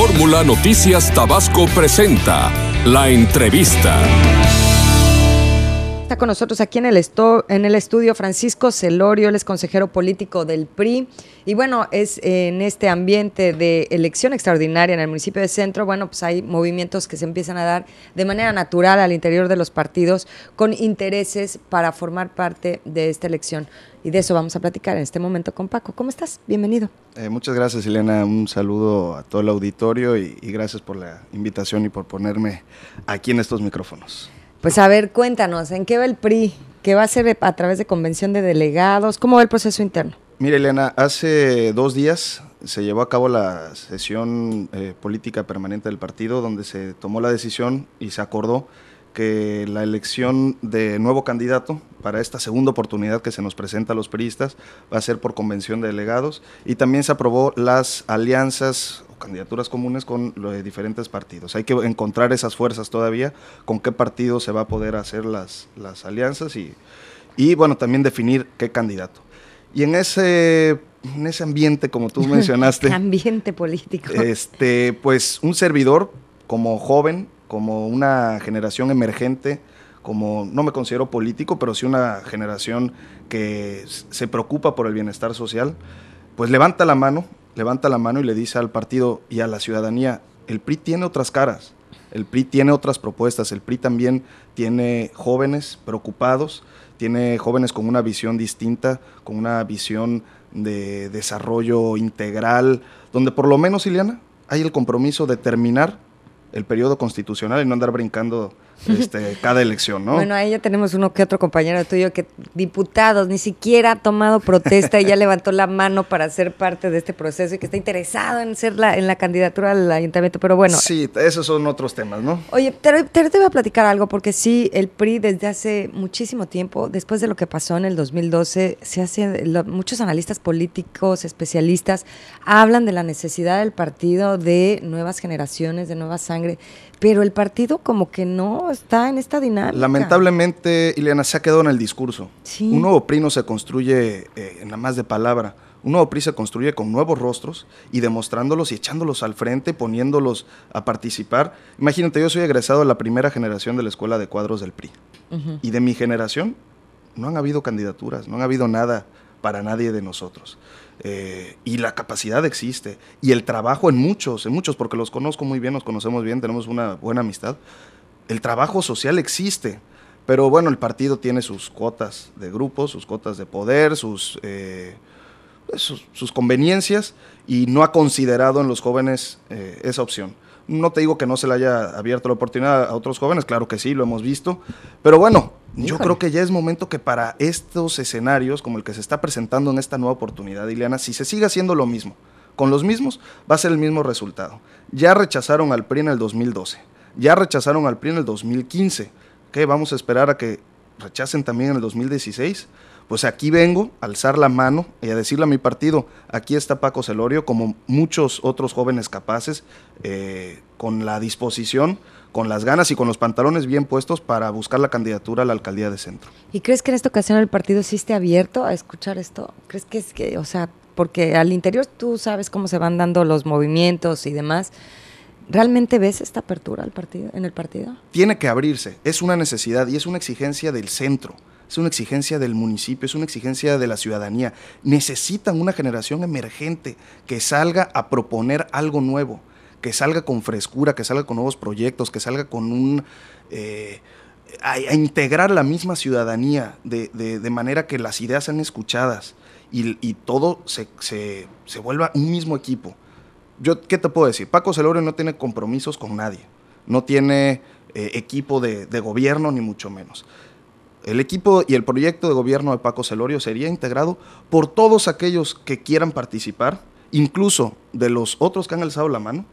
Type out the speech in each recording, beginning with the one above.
Fórmula Noticias Tabasco presenta la entrevista. Está con nosotros aquí en el, en el estudio Francisco Celorio, él es consejero político del PRI. Y bueno, es en este ambiente de elección extraordinaria en el municipio de Centro, bueno, pues hay movimientos que se empiezan a dar de manera natural al interior de los partidos con intereses para formar parte de esta elección. Y de eso vamos a platicar en este momento con Paco. ¿Cómo estás? Bienvenido. Eh, muchas gracias, Elena. Un saludo a todo el auditorio y gracias por la invitación y por ponerme aquí en estos micrófonos. Pues a ver, cuéntanos, ¿en qué va el PRI? ¿Qué va a ser a través de convención de delegados? ¿Cómo va el proceso interno? Mire, Elena, hace dos días se llevó a cabo la sesión eh, política permanente del partido, donde se tomó la decisión y se acordó que la elección de nuevo candidato para esta segunda oportunidad que se nos presenta a los priistas va a ser por convención de delegados y también se aprobó las alianzas candidaturas comunes con los diferentes partidos. Hay que encontrar esas fuerzas todavía, con qué partido se va a poder hacer las, las alianzas y, y, bueno, también definir qué candidato. Y en ese, en ese ambiente, como tú mencionaste. ambiente político. Este, pues un servidor, como joven, como una generación emergente, como no me considero político, pero sí una generación que se preocupa por el bienestar social, pues levanta la mano levanta la mano y le dice al partido y a la ciudadanía, el PRI tiene otras caras, el PRI tiene otras propuestas, el PRI también tiene jóvenes preocupados, tiene jóvenes con una visión distinta, con una visión de desarrollo integral, donde por lo menos, Ileana, hay el compromiso de terminar el periodo constitucional y no andar brincando este, cada elección, ¿no? Bueno, ahí ya tenemos uno que otro compañero tuyo que diputados ni siquiera ha tomado protesta y ya levantó la mano para ser parte de este proceso y que está interesado en ser la, en la candidatura al ayuntamiento, pero bueno. Sí, esos son otros temas, ¿no? Oye, te, te, voy a platicar algo porque sí, el PRI desde hace muchísimo tiempo, después de lo que pasó en el 2012, se hace, muchos analistas políticos, especialistas, hablan de la necesidad del partido de nuevas generaciones, de nueva sangre, pero el partido como que no está en esta dinámica. Lamentablemente, Ileana, se ha quedado en el discurso. Un nuevo PRI no se construye eh, nada más de palabra. Un nuevo PRI se construye con nuevos rostros y demostrándolos y echándolos al frente, poniéndolos a participar. Imagínate, yo soy egresado de la primera generación de la Escuela de Cuadros del PRI. Y de mi generación no han habido candidaturas, no han habido nada para nadie de nosotros. Eh, y la capacidad existe. Y el trabajo en muchos, en muchos, porque los conozco muy bien, nos conocemos bien, tenemos una buena amistad el trabajo social existe, pero bueno, el partido tiene sus cuotas de grupos, sus cuotas de poder, eh, pues, sus, sus, conveniencias y no ha considerado en los jóvenes eh, esa opción. No te digo que no se le haya abierto la oportunidad a otros jóvenes, claro que sí, lo hemos visto, pero bueno, yo creo que ya es momento que para estos escenarios como el que se está presentando en esta nueva oportunidad, Ileana, si se sigue haciendo lo mismo, con los mismos, va a ser el mismo resultado. Ya rechazaron al PRI en el 2012 ya rechazaron al PRI en el 2015. ¿Qué? Vamos a esperar a que rechacen también en el 2016. Pues aquí vengo a alzar la mano y a decirle a mi partido, aquí está Paco Celorio, como muchos otros jóvenes capaces, eh, con la disposición, con las ganas y con los pantalones bien puestos para buscar la candidatura a la alcaldía de centro. ¿Y crees que en esta ocasión el partido sí esté abierto a escuchar esto? ¿Crees que es que, o sea, porque al interior tú sabes cómo se van dando los movimientos y demás? ¿Realmente ves esta apertura al partido, en el partido? Tiene que abrirse, es una necesidad y es una exigencia del centro, es una exigencia del municipio, es una exigencia de la ciudadanía. Necesitan una generación emergente que salga a proponer algo nuevo, que salga con frescura, que salga con nuevos proyectos, que salga con un... Eh, a, integrar la misma ciudadanía de, manera que las ideas sean escuchadas y, todo se, se vuelva un mismo equipo. ¿qué te puedo decir? Paco Celorio no tiene compromisos con nadie, no tiene eh, equipo de, de, gobierno, ni mucho menos. El equipo y el proyecto de gobierno de Paco Celorio sería integrado por todos aquellos que quieran participar, incluso de los otros que han alzado la mano,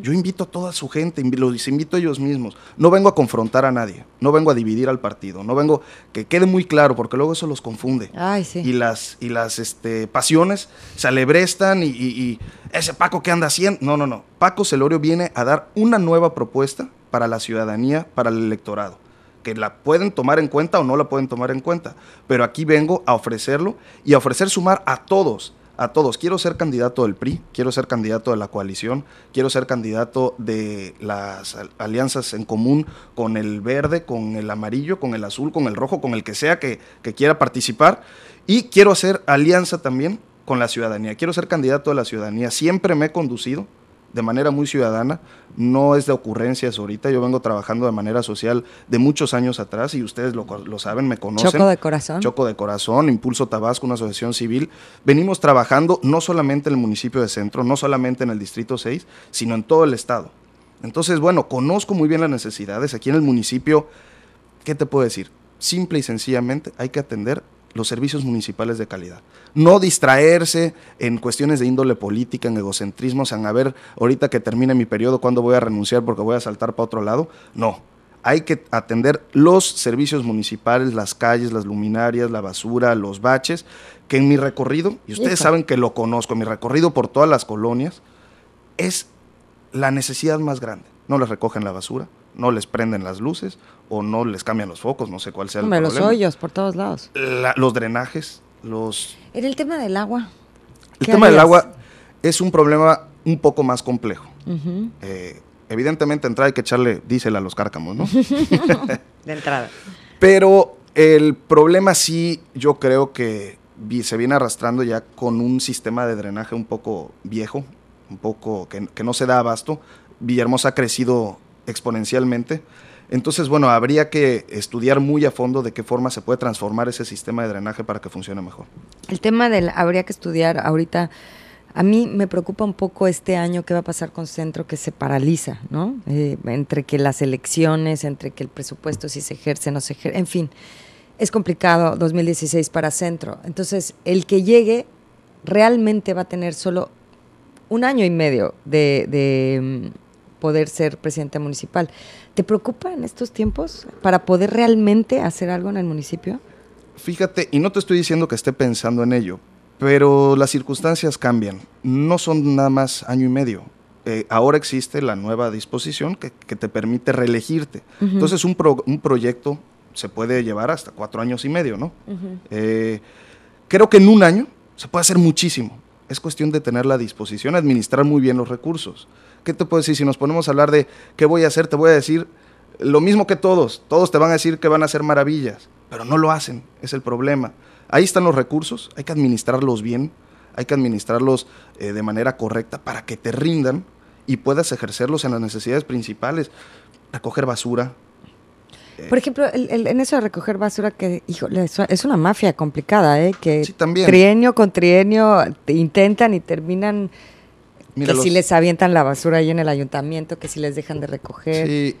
yo invito a toda su gente, los invito a ellos mismos. No vengo a confrontar a nadie, no vengo a dividir al partido, no vengo que quede muy claro, porque luego eso los confunde. Ay, sí. Y las, y las este, pasiones se alebrestan y, y, ese Paco que anda haciendo. No, no, no. Paco Celorio viene a dar una nueva propuesta para la ciudadanía, para el electorado que la pueden tomar en cuenta o no la pueden tomar en cuenta. Pero aquí vengo a ofrecerlo y a ofrecer sumar a todos, a todos, quiero ser candidato del PRI, quiero ser candidato de la coalición, quiero ser candidato de las alianzas en común con el verde, con el amarillo, con el azul, con el rojo, con el que sea que, quiera participar. Y quiero hacer alianza también con la ciudadanía, quiero ser candidato de la ciudadanía. Siempre me he conducido de manera muy ciudadana, no es de ocurrencias ahorita, yo vengo trabajando de manera social de muchos años atrás y ustedes lo, saben, me conocen. Choco de corazón. Choco de corazón, Impulso Tabasco, una asociación civil. Venimos trabajando no solamente en el municipio de Centro, no solamente en el Distrito 6, sino en todo el estado. Entonces, bueno, conozco muy bien las necesidades. Aquí en el municipio, ¿qué te puedo decir? Simple y sencillamente hay que atender los servicios municipales de calidad. No distraerse en cuestiones de índole política, en egocentrismo, o sea, a ver, ahorita que termine mi periodo, ¿cuándo voy a renunciar porque voy a saltar para otro lado? No. Hay que atender los servicios municipales, las calles, las luminarias, la basura, los baches, que en mi recorrido, y ustedes saben que lo conozco, mi recorrido por todas las colonias, es la necesidad más grande. No les recogen la basura, no les prenden las luces, o no les cambian los focos, no sé cuál sea el problema. los hoyos por todos lados. los drenajes, los... En el tema del agua. El tema del agua es un problema un poco más complejo. Eh, evidentemente entra hay que echarle diésel a los cárcamos, ¿no? de entrada. Pero el problema sí, yo creo que se viene arrastrando ya con un sistema de drenaje un poco viejo, un poco que, que no se da abasto. Villahermosa ha crecido exponencialmente. Entonces, bueno, habría que estudiar muy a fondo de qué forma se puede transformar ese sistema de drenaje para que funcione mejor. El tema del habría que estudiar ahorita, a mí me preocupa un poco este año qué va a pasar con Centro que se paraliza, ¿no? Eh, entre que las elecciones, entre que el presupuesto si se ejerce, no se ejerce, en fin, es complicado 2016 para Centro. Entonces, el que llegue realmente va a tener solo un año y medio de mm, poder ser presidente municipal. ¿Te preocupa en estos tiempos para poder realmente hacer algo en el municipio? Fíjate, y no te estoy diciendo que esté pensando en ello, pero las circunstancias cambian. No son nada más año y medio. Eh, ahora existe la nueva disposición que, te permite reelegirte. Entonces, un, proyecto se puede llevar hasta cuatro años y medio, ¿no? Eh, creo que en un año se puede hacer muchísimo. Es cuestión de tener la disposición, administrar muy bien los recursos. ¿Qué te puedo decir? Si nos ponemos a hablar de qué voy a hacer, te voy a decir lo mismo que todos. Todos te van a decir que van a hacer maravillas, pero no lo hacen. Es el problema. Ahí están los recursos, hay que administrarlos bien, hay que administrarlos eh, de manera correcta para que te rindan y puedas ejercerlos en las necesidades principales. Recoger basura, eh, Por ejemplo, en eso de recoger basura, que es una mafia complicada, ¿eh? que trienio con trienio intentan y terminan que si les avientan la basura ahí en el ayuntamiento, que si les dejan de recoger. Sí,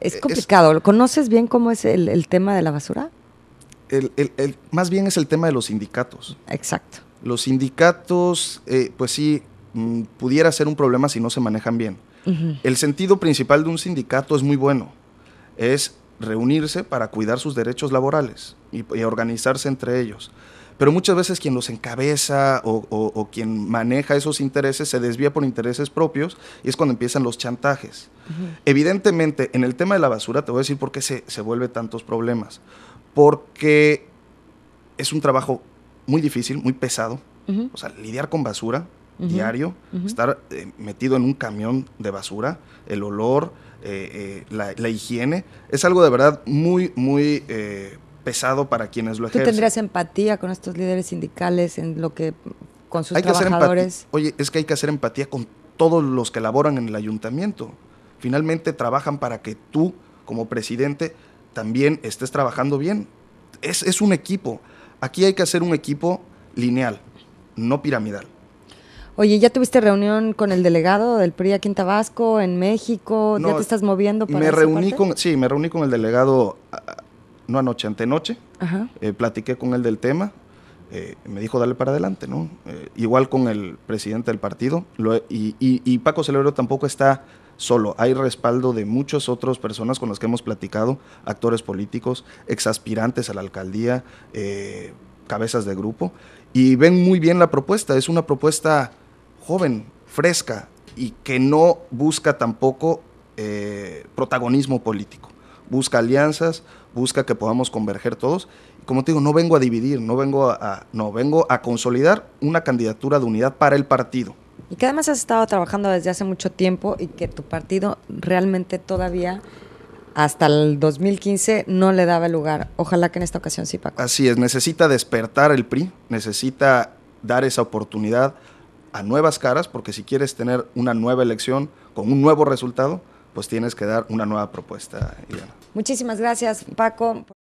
es complicado. ¿Conoces bien cómo es el, tema de la basura? más bien es el tema de los sindicatos. Exacto. Los sindicatos, eh, pues sí, mm, pudiera ser un problema si no se manejan bien. El sentido principal de un sindicato es muy bueno. Es reunirse para cuidar sus derechos laborales y, organizarse entre ellos. Pero muchas veces quien los encabeza o, quien maneja esos intereses se desvía por intereses propios y es cuando empiezan los chantajes. Evidentemente, en el tema de la basura te voy a decir por qué se, se vuelve tantos problemas. Porque es un trabajo muy difícil, muy pesado. O sea, lidiar con basura diario, estar eh, metido en un camión de basura, el olor, eh, eh, la, higiene, es algo de verdad muy, muy pesado para quienes lo ejercen. ¿Tú tendrías empatía con estos líderes sindicales en lo que con sus trabajadores? Oye, es que hay que hacer empatía con todos los que laboran en el ayuntamiento. Finalmente trabajan para que tú, como presidente, también estés trabajando bien. es un equipo. Aquí hay que hacer un equipo lineal, no piramidal. Oye, ¿ya tuviste reunión con el delegado del PRI aquí en Tabasco, en México? ¿Ya te estás moviendo para me reuní con Sí, me reuní con el delegado, ah, ah, no anoche, antenoche. Ajá. Eh, platiqué con él del tema. Eh, me dijo, dale para adelante, ¿no? Eh, igual con el presidente del partido. y, Paco Celero tampoco está solo. Hay respaldo de muchas otras personas con las que hemos platicado, actores políticos, exaspirantes a la alcaldía, cabezas de grupo. Y ven muy bien la propuesta. Es una propuesta joven, fresca y que no busca tampoco eh, protagonismo político. Busca alianzas, busca que podamos converger todos. como te digo, no vengo a dividir, no vengo a, no, vengo a consolidar una candidatura de unidad para el partido. Y que además has estado trabajando desde hace mucho tiempo y que tu partido realmente todavía hasta el 2015 no le daba lugar. Ojalá que en esta ocasión sí, Paco. Así es, necesita despertar el PRI, necesita dar esa oportunidad a nuevas caras, porque si quieres tener una nueva elección con un nuevo resultado, pues tienes que dar una nueva propuesta, Muchísimas gracias, Paco.